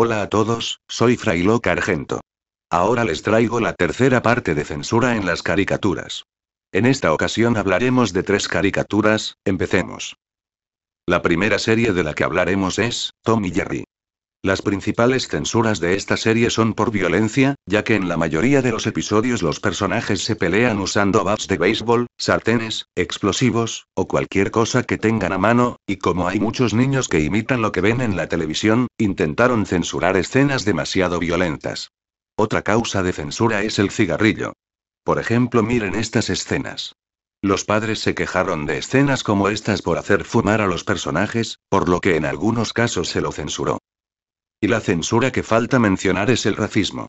Hola a todos, soy Frailoca Argento. Ahora les traigo la tercera parte de censura en las caricaturas. En esta ocasión hablaremos de tres caricaturas, empecemos. La primera serie de la que hablaremos es, Tom y Jerry. Las principales censuras de esta serie son por violencia, ya que en la mayoría de los episodios los personajes se pelean usando bats de béisbol, sartenes, explosivos, o cualquier cosa que tengan a mano, y como hay muchos niños que imitan lo que ven en la televisión, intentaron censurar escenas demasiado violentas. Otra causa de censura es el cigarrillo. Por ejemplo, miren estas escenas. Los padres se quejaron de escenas como estas por hacer fumar a los personajes, por lo que en algunos casos se lo censuró. Y la censura que falta mencionar es el racismo.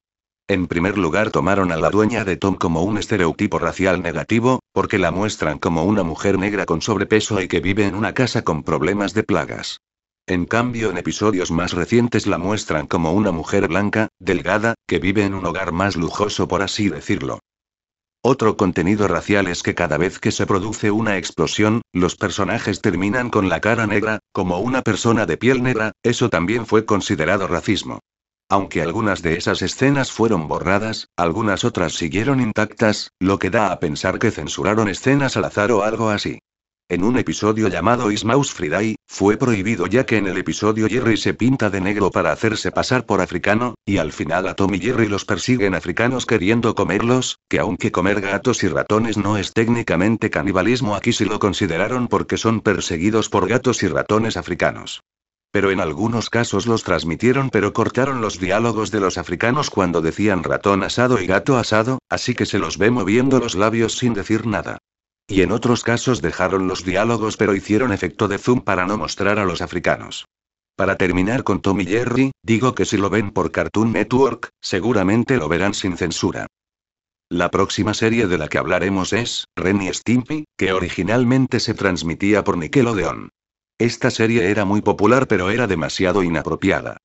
En primer lugar tomaron a la dueña de Tom como un estereotipo racial negativo, porque la muestran como una mujer negra con sobrepeso y que vive en una casa con problemas de plagas. En cambio en episodios más recientes la muestran como una mujer blanca, delgada, que vive en un hogar más lujoso por así decirlo. Otro contenido racial es que cada vez que se produce una explosión, los personajes terminan con la cara negra, como una persona de piel negra, eso también fue considerado racismo. Aunque algunas de esas escenas fueron borradas, algunas otras siguieron intactas, lo que da a pensar que censuraron escenas al azar o algo así. En un episodio llamado Is Mouse Friday, fue prohibido ya que en el episodio Jerry se pinta de negro para hacerse pasar por africano, y al final a Tom y Jerry los persiguen africanos queriendo comerlos, que aunque comer gatos y ratones no es técnicamente canibalismo aquí sí lo consideraron porque son perseguidos por gatos y ratones africanos. Pero en algunos casos los transmitieron pero cortaron los diálogos de los africanos cuando decían ratón asado y gato asado, así que se los ve moviendo los labios sin decir nada. Y en otros casos dejaron los diálogos pero hicieron efecto de zoom para no mostrar a los africanos. Para terminar con Tommy Jerry, digo que si lo ven por Cartoon Network, seguramente lo verán sin censura. La próxima serie de la que hablaremos es Ren y Stimpy, que originalmente se transmitía por Nickelodeon. Esta serie era muy popular pero era demasiado inapropiada.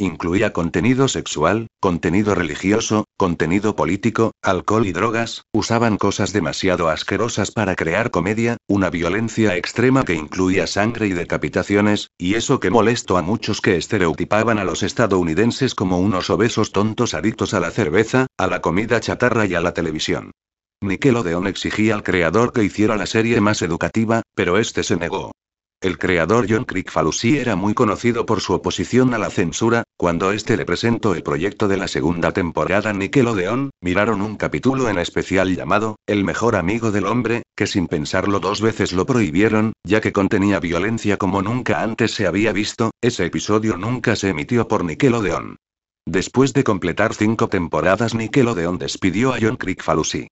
Incluía contenido sexual, contenido religioso, contenido político, alcohol y drogas, usaban cosas demasiado asquerosas para crear comedia, una violencia extrema que incluía sangre y decapitaciones, y eso que molestó a muchos que estereotipaban a los estadounidenses como unos obesos tontos adictos a la cerveza, a la comida chatarra y a la televisión. Nickelodeon exigía al creador que hiciera la serie más educativa, pero este se negó. El creador John y era muy conocido por su oposición a la censura. Cuando este le presentó el proyecto de la segunda temporada Nickelodeon, miraron un capítulo en especial llamado El mejor amigo del hombre, que sin pensarlo dos veces lo prohibieron, ya que contenía violencia como nunca antes se había visto. Ese episodio nunca se emitió por Nickelodeon. Después de completar cinco temporadas, Nickelodeon despidió a John Falusi.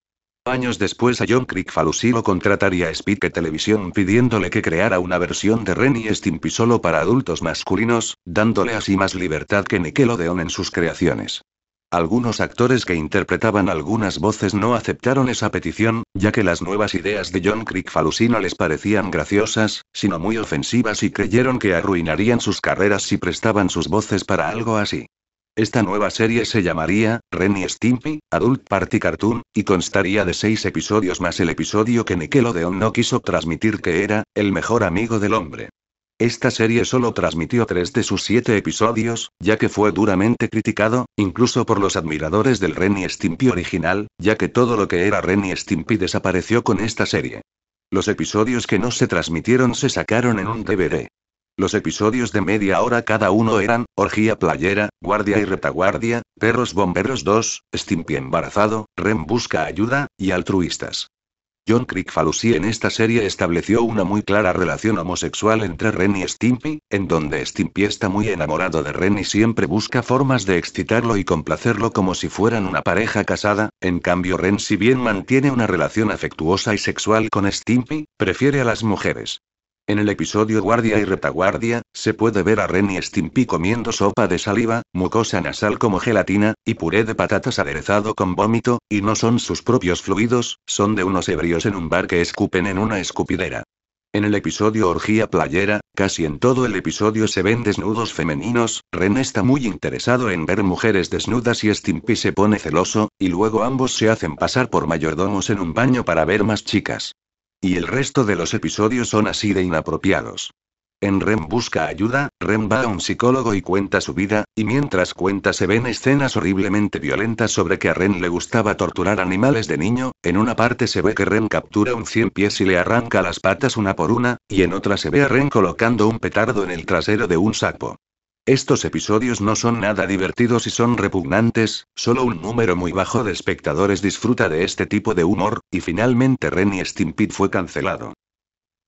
Años después a John Crickfalusi lo contrataría Spike Television pidiéndole que creara una versión de Ren y Stimpy solo para adultos masculinos, dándole así más libertad que Nickelodeon en sus creaciones. Algunos actores que interpretaban algunas voces no aceptaron esa petición, ya que las nuevas ideas de John Crickfalusi no les parecían graciosas, sino muy ofensivas y creyeron que arruinarían sus carreras si prestaban sus voces para algo así. Esta nueva serie se llamaría Ren Stimpy, Adult Party Cartoon, y constaría de seis episodios más el episodio que Nickelodeon no quiso transmitir que era, El mejor amigo del hombre. Esta serie solo transmitió tres de sus siete episodios, ya que fue duramente criticado, incluso por los admiradores del Ren Stimpy original, ya que todo lo que era Ren Stimpy desapareció con esta serie. Los episodios que no se transmitieron se sacaron en un DVD. Los episodios de media hora cada uno eran, orgía playera, guardia y retaguardia, perros bomberos 2, Stimpy embarazado, Ren busca ayuda, y altruistas. John Crick en esta serie estableció una muy clara relación homosexual entre Ren y Stimpy, en donde Stimpy está muy enamorado de Ren y siempre busca formas de excitarlo y complacerlo como si fueran una pareja casada, en cambio Ren si bien mantiene una relación afectuosa y sexual con Stimpy, prefiere a las mujeres. En el episodio Guardia y Retaguardia, se puede ver a Ren y Stimpy comiendo sopa de saliva, mucosa nasal como gelatina, y puré de patatas aderezado con vómito, y no son sus propios fluidos, son de unos ebrios en un bar que escupen en una escupidera. En el episodio Orgía Playera, casi en todo el episodio se ven desnudos femeninos, Ren está muy interesado en ver mujeres desnudas y Stimpy se pone celoso, y luego ambos se hacen pasar por mayordomos en un baño para ver más chicas. Y el resto de los episodios son así de inapropiados. En Rem busca ayuda, Rem va a un psicólogo y cuenta su vida, y mientras cuenta se ven escenas horriblemente violentas sobre que a Ren le gustaba torturar animales de niño, en una parte se ve que Ren captura un cien pies y le arranca las patas una por una, y en otra se ve a Ren colocando un petardo en el trasero de un sapo. Estos episodios no son nada divertidos y son repugnantes, solo un número muy bajo de espectadores disfruta de este tipo de humor, y finalmente Ren y fue cancelado.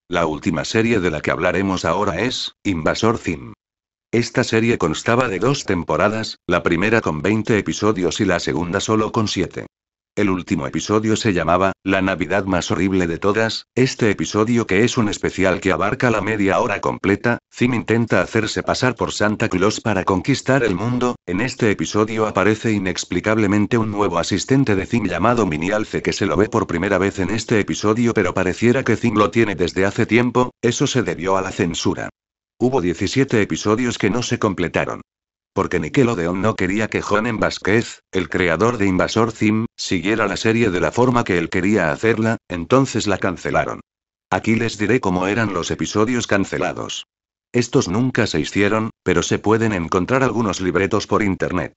La última serie de la que hablaremos ahora es, Invasor Zim. Esta serie constaba de dos temporadas, la primera con 20 episodios y la segunda solo con 7. El último episodio se llamaba, La Navidad más horrible de todas, este episodio que es un especial que abarca la media hora completa, Zim intenta hacerse pasar por Santa Claus para conquistar el mundo, en este episodio aparece inexplicablemente un nuevo asistente de Zim llamado Minialce que se lo ve por primera vez en este episodio pero pareciera que Zim lo tiene desde hace tiempo, eso se debió a la censura. Hubo 17 episodios que no se completaron porque Nickelodeon no quería que Jonen Vázquez, el creador de Invasor Zim, siguiera la serie de la forma que él quería hacerla, entonces la cancelaron. Aquí les diré cómo eran los episodios cancelados. Estos nunca se hicieron, pero se pueden encontrar algunos libretos por internet.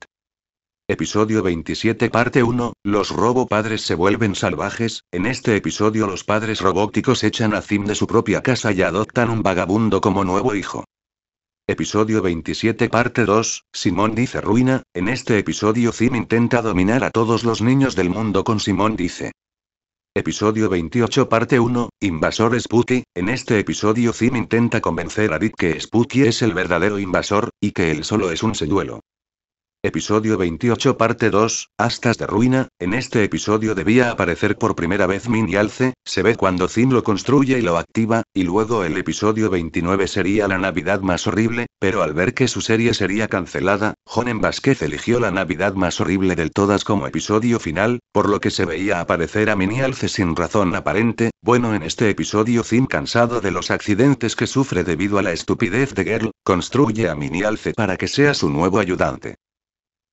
Episodio 27 Parte 1, los robo padres se vuelven salvajes, en este episodio los padres robóticos echan a Zim de su propia casa y adoptan un vagabundo como nuevo hijo. Episodio 27 Parte 2, Simón dice ruina, en este episodio Zim intenta dominar a todos los niños del mundo con Simón dice. Episodio 28 Parte 1, Invasor Spooky, en este episodio Zim intenta convencer a Dick que Spooky es el verdadero invasor, y que él solo es un señuelo. Episodio 28 Parte 2, Astas de Ruina, en este episodio debía aparecer por primera vez Minialce, se ve cuando Zin lo construye y lo activa, y luego el episodio 29 sería la Navidad más horrible, pero al ver que su serie sería cancelada, Jonen Vázquez eligió la Navidad más horrible del todas como episodio final, por lo que se veía aparecer a Minialce sin razón aparente, bueno en este episodio Zin cansado de los accidentes que sufre debido a la estupidez de Girl, construye a Minialce para que sea su nuevo ayudante.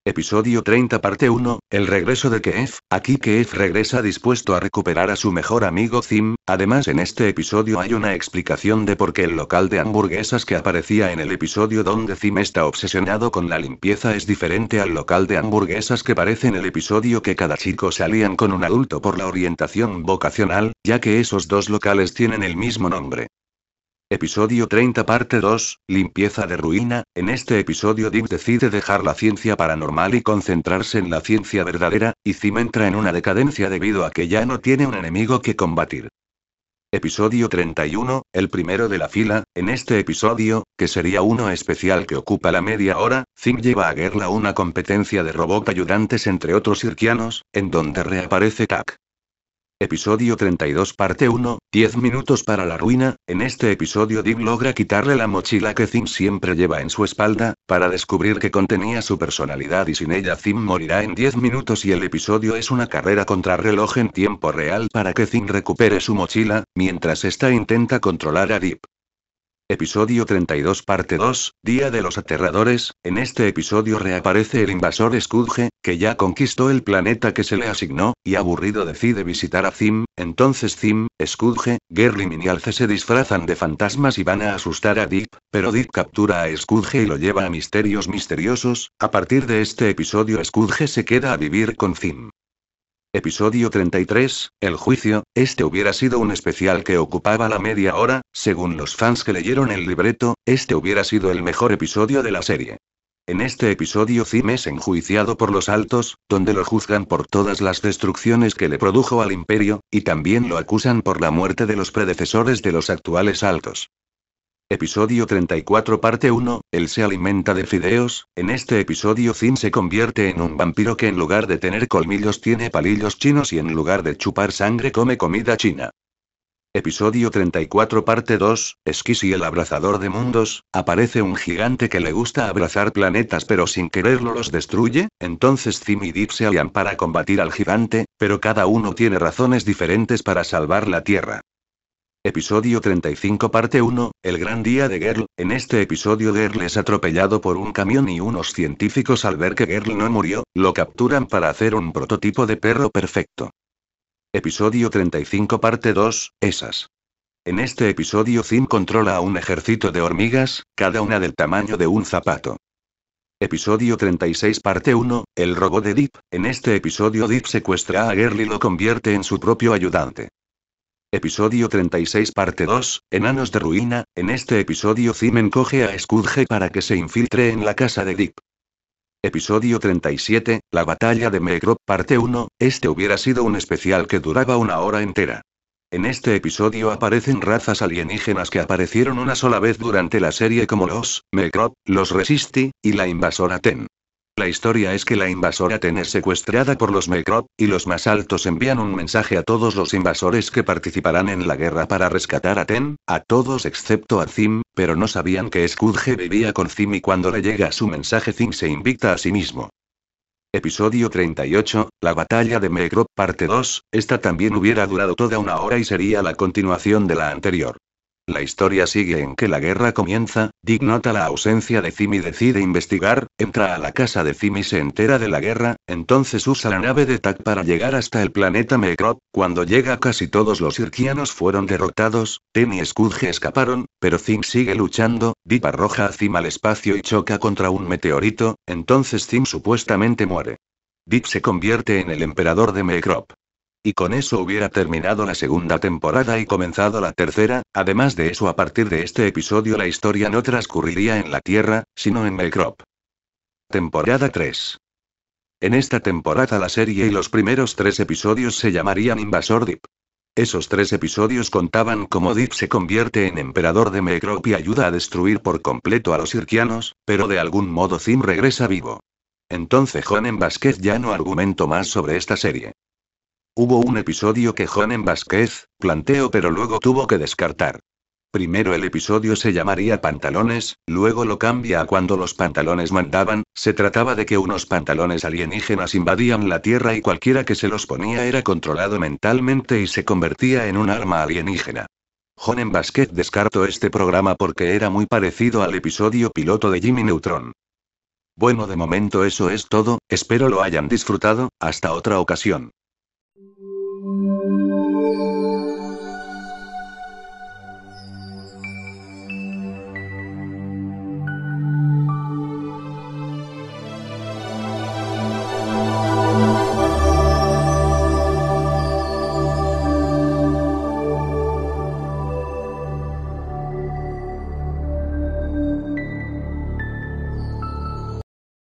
Episodio 30 parte 1, el regreso de Keef, aquí Keef regresa dispuesto a recuperar a su mejor amigo Zim, además en este episodio hay una explicación de por qué el local de hamburguesas que aparecía en el episodio donde Zim está obsesionado con la limpieza es diferente al local de hamburguesas que parece en el episodio que cada chico salían con un adulto por la orientación vocacional, ya que esos dos locales tienen el mismo nombre. Episodio 30 parte 2, limpieza de ruina. En este episodio Dick decide dejar la ciencia paranormal y concentrarse en la ciencia verdadera, y Zim entra en una decadencia debido a que ya no tiene un enemigo que combatir. Episodio 31, el primero de la fila, en este episodio, que sería uno especial que ocupa la media hora, Zim lleva a Gerla una competencia de robot ayudantes entre otros Irkianos, en donde reaparece Tak. Episodio 32 parte 1, 10 minutos para la ruina. En este episodio Dip logra quitarle la mochila que Zim siempre lleva en su espalda, para descubrir que contenía su personalidad y sin ella Zim morirá en 10 minutos y el episodio es una carrera contra reloj en tiempo real para que Zim recupere su mochila, mientras esta intenta controlar a Deep. Episodio 32 Parte 2, Día de los Aterradores, en este episodio reaparece el invasor Scudge, que ya conquistó el planeta que se le asignó, y aburrido decide visitar a Zim, entonces Zim, Scudge, Gerlim y Alce se disfrazan de fantasmas y van a asustar a Deep, pero Deep captura a Scudge y lo lleva a misterios misteriosos, a partir de este episodio Scudge se queda a vivir con Zim. Episodio 33, El juicio, este hubiera sido un especial que ocupaba la media hora, según los fans que leyeron el libreto, este hubiera sido el mejor episodio de la serie. En este episodio Cime es enjuiciado por los altos, donde lo juzgan por todas las destrucciones que le produjo al imperio, y también lo acusan por la muerte de los predecesores de los actuales altos. Episodio 34 Parte 1, él se alimenta de fideos, en este episodio Zin se convierte en un vampiro que en lugar de tener colmillos tiene palillos chinos y en lugar de chupar sangre come comida china. Episodio 34 Parte 2, Esquisi y el abrazador de mundos, aparece un gigante que le gusta abrazar planetas pero sin quererlo los destruye, entonces Zim y Dip se alian para combatir al gigante, pero cada uno tiene razones diferentes para salvar la Tierra. Episodio 35 Parte 1, El gran día de Girl. En este episodio Girl es atropellado por un camión y unos científicos al ver que Girl no murió, lo capturan para hacer un prototipo de perro perfecto. Episodio 35 Parte 2, Esas. En este episodio Zim controla a un ejército de hormigas, cada una del tamaño de un zapato. Episodio 36 Parte 1, El robo de Deep. En este episodio Deep secuestra a Girl y lo convierte en su propio ayudante. Episodio 36 Parte 2, Enanos de Ruina, en este episodio Cimen coge a Scudge para que se infiltre en la casa de Deep. Episodio 37, La batalla de Megrop Parte 1, este hubiera sido un especial que duraba una hora entera. En este episodio aparecen razas alienígenas que aparecieron una sola vez durante la serie como los, Megrop, los Resisti, y la invasora Ten. La historia es que la invasora Ten es secuestrada por los Mecrop, y los más altos envían un mensaje a todos los invasores que participarán en la guerra para rescatar a Ten, a todos excepto a Zim, pero no sabían que Scudge vivía con Zim y cuando le llega su mensaje Zim se invicta a sí mismo. Episodio 38, La batalla de Mecrop parte 2, esta también hubiera durado toda una hora y sería la continuación de la anterior. La historia sigue en que la guerra comienza, Dick nota la ausencia de Zim y decide investigar, entra a la casa de Zim y se entera de la guerra, entonces usa la nave de TAC para llegar hasta el planeta Mecrop, cuando llega casi todos los irquianos fueron derrotados, Ten y Scudge escaparon, pero Zim sigue luchando, Dick arroja a Zim al espacio y choca contra un meteorito, entonces Zim supuestamente muere. Dick se convierte en el emperador de Mecrop. Y con eso hubiera terminado la segunda temporada y comenzado la tercera, además de eso a partir de este episodio la historia no transcurriría en la Tierra, sino en Melcrop. Temporada 3. En esta temporada la serie y los primeros tres episodios se llamarían Invasor Deep. Esos tres episodios contaban cómo Deep se convierte en emperador de Melcrop y ayuda a destruir por completo a los Irkianos, pero de algún modo Zim regresa vivo. Entonces en Vázquez ya no argumentó más sobre esta serie. Hubo un episodio que Jonen Vázquez planteó pero luego tuvo que descartar. Primero el episodio se llamaría pantalones, luego lo cambia a cuando los pantalones mandaban, se trataba de que unos pantalones alienígenas invadían la Tierra y cualquiera que se los ponía era controlado mentalmente y se convertía en un arma alienígena. Jonen Vázquez descartó este programa porque era muy parecido al episodio piloto de Jimmy Neutron. Bueno, de momento eso es todo, espero lo hayan disfrutado, hasta otra ocasión.